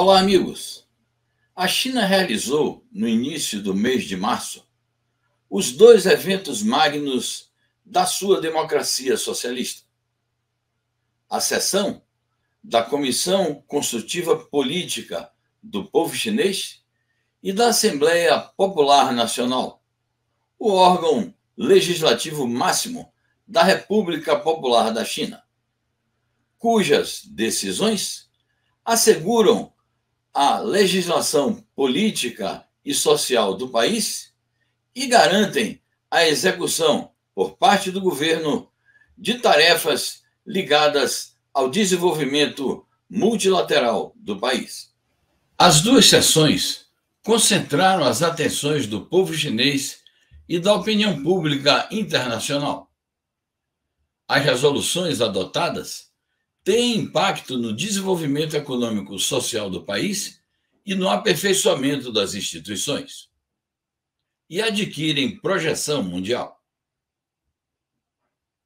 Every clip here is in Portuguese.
Olá, amigos. A China realizou, no início do mês de março, os dois eventos magnos da sua democracia socialista. A sessão da Comissão Consultiva Política do Povo Chinês e da Assembleia Popular Nacional, o órgão legislativo máximo da República Popular da China, cujas decisões asseguram a legislação política e social do país e garantem a execução por parte do governo de tarefas ligadas ao desenvolvimento multilateral do país. As duas sessões concentraram as atenções do povo chinês e da opinião pública internacional. As resoluções adotadas tem impacto no desenvolvimento econômico social do país e no aperfeiçoamento das instituições, e adquirem projeção mundial.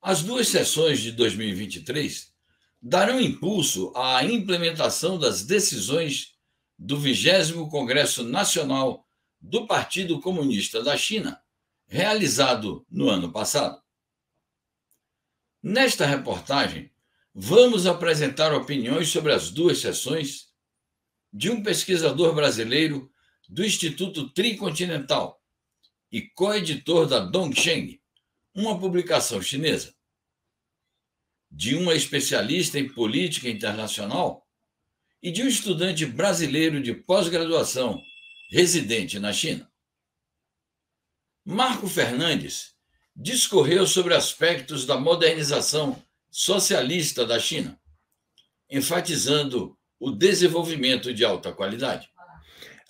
As duas sessões de 2023 darão impulso à implementação das decisões do 20 Congresso Nacional do Partido Comunista da China, realizado no ano passado. Nesta reportagem, Vamos apresentar opiniões sobre as duas sessões de um pesquisador brasileiro do Instituto Tricontinental e co-editor da Dongsheng, uma publicação chinesa, de uma especialista em política internacional e de um estudante brasileiro de pós-graduação residente na China. Marco Fernandes discorreu sobre aspectos da modernização socialista da China, enfatizando o desenvolvimento de alta qualidade.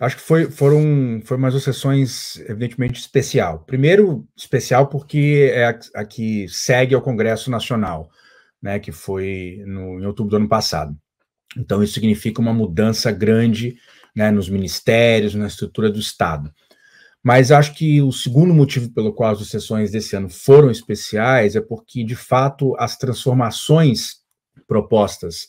Acho que foi, foram foi umas sessões, evidentemente, especial. Primeiro, especial porque é a, a que segue ao Congresso Nacional, né, que foi no, em outubro do ano passado. Então, isso significa uma mudança grande né, nos ministérios, na estrutura do Estado. Mas acho que o segundo motivo pelo qual as sessões desse ano foram especiais é porque, de fato, as transformações propostas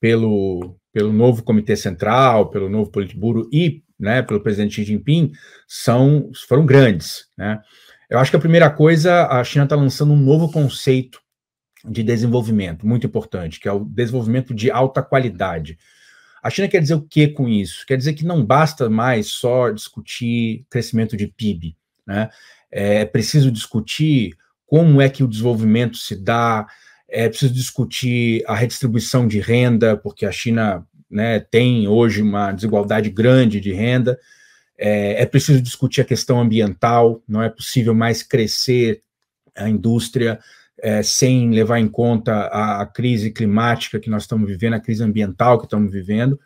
pelo, pelo novo Comitê Central, pelo novo Politburo e né, pelo presidente Xi Jinping são, foram grandes. Né? Eu acho que a primeira coisa, a China está lançando um novo conceito de desenvolvimento muito importante, que é o desenvolvimento de alta qualidade. A China quer dizer o que com isso? Quer dizer que não basta mais só discutir crescimento de PIB, né? É, é preciso discutir como é que o desenvolvimento se dá, é preciso discutir a redistribuição de renda, porque a China né, tem hoje uma desigualdade grande de renda. É, é, preciso discutir a questão ambiental, não é possível mais crescer a indústria é, sem levar em conta a, a, crise climática que nós estamos vivendo, a crise ambiental que estamos vivendo.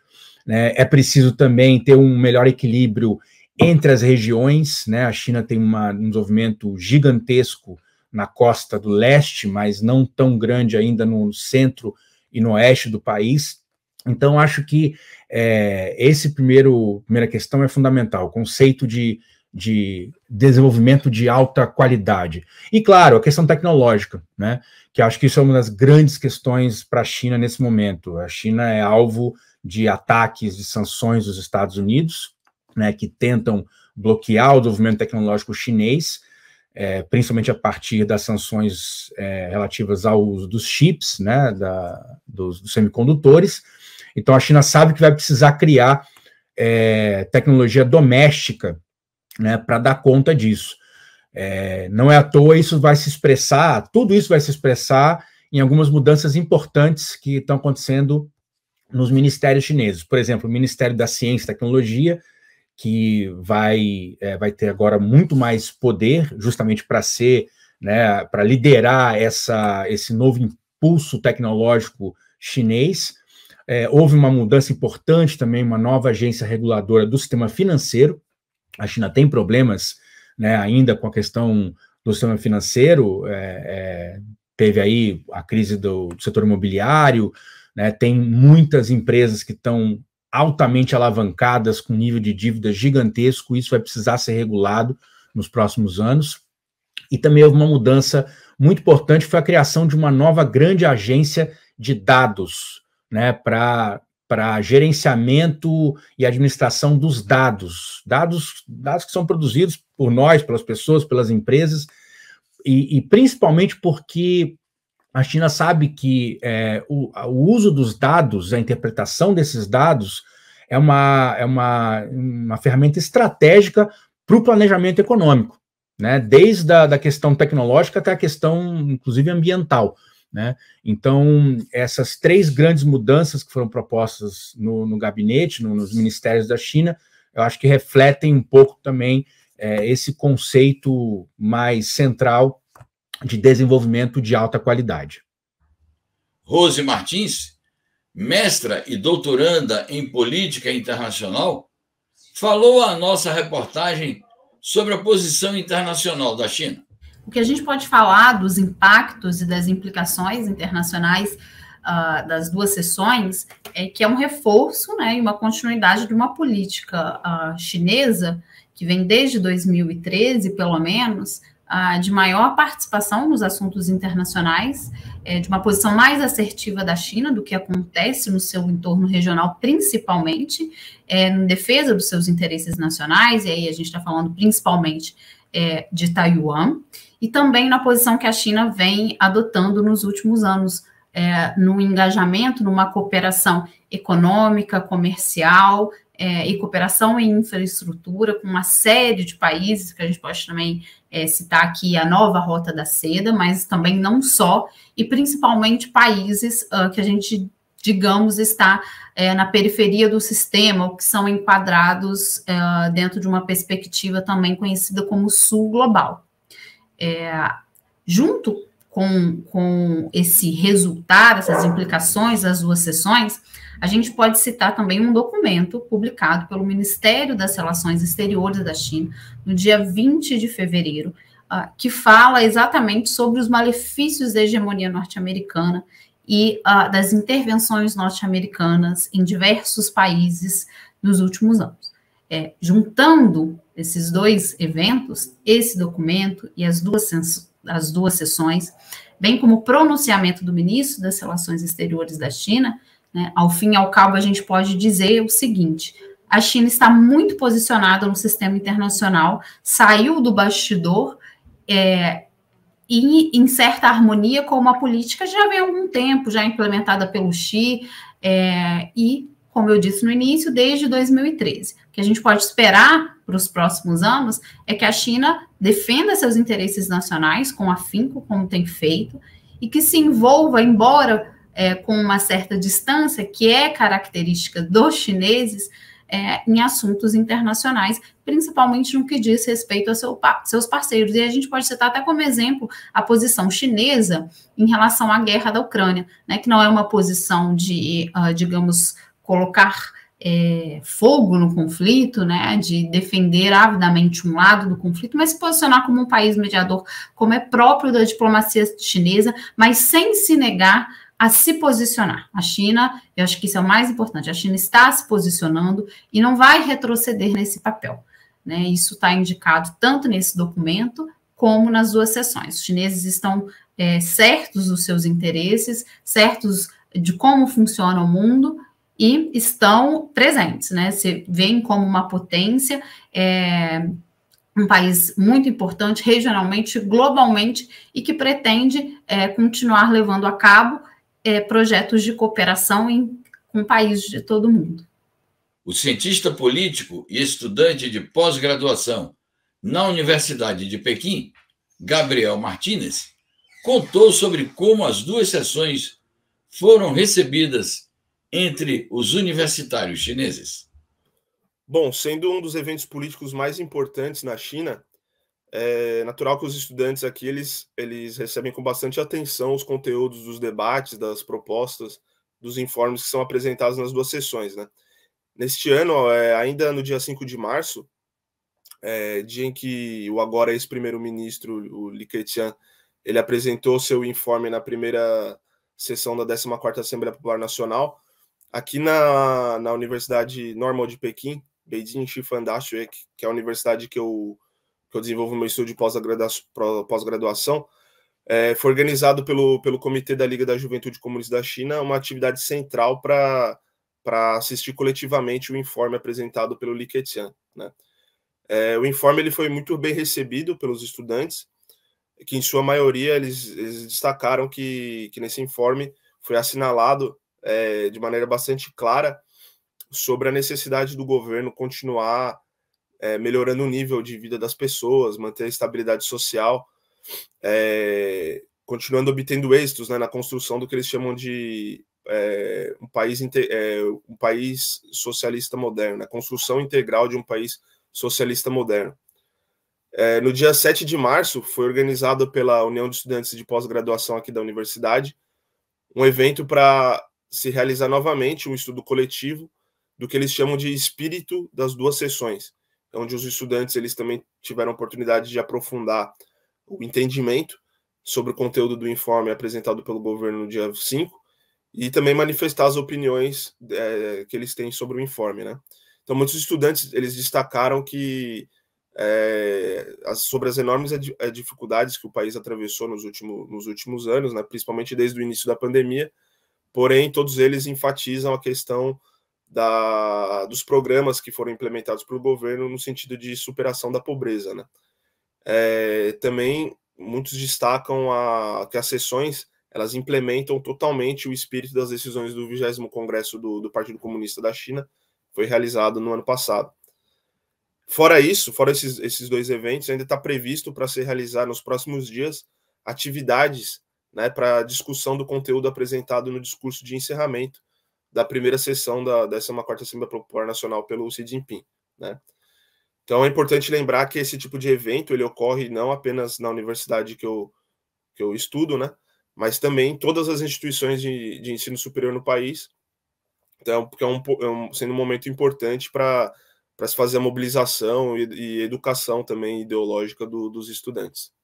Né? É preciso também ter um melhor equilíbrio entre as regiões. Né? A China tem uma, um desenvolvimento gigantesco na costa do leste, mas não tão grande ainda no centro e no oeste do país. Então, acho que é, esse primeiro primeira questão é fundamental, o conceito de de desenvolvimento de alta qualidade. E, claro, a questão tecnológica, né? que acho que isso é uma das grandes questões para a China nesse momento. A China é alvo de ataques, de sanções dos Estados Unidos, né, que tentam bloquear o desenvolvimento tecnológico chinês, é, principalmente a partir das sanções é, relativas ao uso dos chips, né, da, dos, dos, semicondutores. Então, a China sabe que vai precisar criar é, tecnologia doméstica né, para dar conta disso. É, não é à toa, isso vai se expressar, tudo isso vai se expressar em algumas mudanças importantes que estão acontecendo nos ministérios chineses. Por exemplo, o Ministério da Ciência e Tecnologia, que vai, é, vai ter agora muito mais poder, justamente para ser, né, para liderar essa, esse novo impulso tecnológico chinês. É, houve uma mudança importante também, uma nova agência reguladora do sistema financeiro, a China tem problemas né, ainda com a questão do sistema financeiro, é, é, teve aí a crise do, do setor imobiliário, né, tem muitas empresas que estão altamente alavancadas com nível de dívida gigantesco, isso vai precisar ser regulado nos próximos anos. E também houve uma mudança muito importante, foi a criação de uma nova grande agência de dados, né, para para gerenciamento e administração dos dados, dados, dados que são produzidos por nós, pelas pessoas, pelas empresas, e, e principalmente porque a China sabe que é, o, o, uso dos dados, a interpretação desses dados, é uma, é uma, uma ferramenta estratégica para o planejamento econômico, né? desde a da questão tecnológica até a questão, inclusive, ambiental. Né? Então, essas três grandes mudanças que foram propostas no, no gabinete, no, nos ministérios da China, eu acho que refletem um pouco também é, esse conceito mais central de desenvolvimento de alta qualidade. Rose Martins, mestra e doutoranda em política internacional, falou a nossa reportagem sobre a posição internacional da China. O que a gente pode falar dos impactos e das implicações internacionais uh, das duas sessões é que é um reforço né, e uma continuidade de uma política uh, chinesa que vem desde 2013, pelo menos, ah, de maior participação nos assuntos internacionais, é, de uma posição mais assertiva da China do que acontece no seu entorno regional, principalmente, é, em defesa dos seus interesses nacionais, e aí a gente está falando principalmente é, de Taiwan e também na posição que a China vem adotando nos últimos anos, é, no engajamento, numa cooperação econômica, comercial é, e cooperação em infraestrutura com uma série de países, que a gente pode também é, citar aqui a nova Rota da Seda, mas também não só, e principalmente países uh, que a gente digamos, está é, na periferia do sistema, ou que são enquadrados é, dentro de uma perspectiva também conhecida como sul global. É, junto com, com esse resultado, essas implicações das duas sessões, a gente pode citar também um documento publicado pelo Ministério das Relações Exteriores da China, no dia 20 de fevereiro, ah, que fala exatamente sobre os malefícios da hegemonia norte-americana e uh, das intervenções norte-americanas em diversos países nos últimos anos. É, juntando esses dois eventos, esse documento e as duas, as duas sessões, bem como o pronunciamento do ministro das Relações Exteriores da China, né, ao fim e ao cabo, a gente pode dizer o seguinte: a China está muito posicionada no sistema internacional, saiu do bastidor é, e em certa harmonia com uma política já vem há algum tempo, já implementada pelo Xi, é, e, como eu disse no início, desde 2013. O que a gente pode esperar para os próximos anos é que a China defenda seus interesses nacionais com afinco, como tem feito, e que se envolva, embora é, com uma certa distância, que é característica dos chineses, é, em assuntos internacionais, principalmente no que diz respeito a seu, seus parceiros. E a gente pode citar até como exemplo a posição chinesa em relação à guerra da Ucrânia, né, que não é uma posição de, uh, digamos, colocar é, fogo no conflito, né, de defender avidamente um lado do conflito, mas se posicionar como um país mediador, como é próprio da diplomacia chinesa, mas sem se negar a se posicionar. A China, eu acho que isso é o mais importante, a China está se posicionando e não vai retroceder nesse papel. Né? Isso está indicado tanto nesse documento como nas duas sessões. Os chineses estão é, certos dos seus interesses, certos de como funciona o mundo e estão presentes, né? Se veem como uma potência, é, um país muito importante regionalmente, globalmente e que pretende é, continuar levando a cabo é, projetos de cooperação em, com países de todo o mundo. O cientista político e estudante de pós-graduação na Universidade de Pequim, Gabriel Martinez, contou sobre como as duas sessões foram recebidas entre os universitários chineses. Bom, sendo um dos eventos políticos mais importantes na China, é natural que os estudantes aqui eles, eles recebem com bastante atenção os conteúdos dos debates, das propostas, dos informes que são apresentados nas duas sessões. Né? Neste ano, é, ainda no dia 5 de março, é, dia em que o agora ex-primeiro-ministro, o Li Keqiang, ele apresentou seu informe na primeira sessão da 14ª Assembleia Popular Nacional, aqui na, na Universidade Normal de Pequim, Beijing Shifan que é a universidade que eu que eu desenvolvo meu estudo de pós-graduação, é, foi organizado pelo, pelo Comitê da Liga da Juventude Comunista da China, uma atividade central para assistir coletivamente o informe apresentado pelo Li Keqiang. Né? É, o informe ele foi muito bem recebido pelos estudantes, que em sua maioria eles, eles destacaram que, que nesse informe foi assinalado é, de maneira bastante clara sobre a necessidade do governo continuar é, melhorando o nível de vida das pessoas, manter a estabilidade social, é, continuando obtendo êxitos né, na construção do que eles chamam de é, um, país, é, um país socialista moderno, a construção integral de um país socialista moderno. É, no dia 7 de março, foi organizado pela União de Estudantes de Pós-Graduação aqui da universidade um evento para se realizar novamente um estudo coletivo do que eles chamam de espírito das duas sessões onde os estudantes eles também tiveram oportunidade de aprofundar o entendimento sobre o conteúdo do informe apresentado pelo governo no dia 5 e também manifestar as opiniões é, que eles têm sobre o informe, né? Então, muitos estudantes eles destacaram que é, sobre as enormes é, é, dificuldades que o país atravessou nos, último, nos últimos anos, né, principalmente desde o início da pandemia, porém, todos eles enfatizam a questão da, dos programas que foram implementados pelo governo no sentido de superação da pobreza. Né? É, também muitos destacam a, que as sessões elas implementam totalmente o espírito das decisões do 20 Congresso do, do Partido Comunista da China, foi realizado no ano passado. Fora isso, fora esses, esses dois eventos, ainda está previsto para se realizar nos próximos dias atividades né, para discussão do conteúdo apresentado no discurso de encerramento, da primeira sessão da 14ª Assembleia Popular Nacional pelo Xi Jinping, né? Então é importante lembrar que esse tipo de evento ele ocorre não apenas na universidade que eu, que eu estudo, né? Mas também em todas as instituições de, de ensino superior no país. Então, porque é um, é um sendo um momento importante para se fazer a mobilização e, e educação também ideológica do, dos estudantes.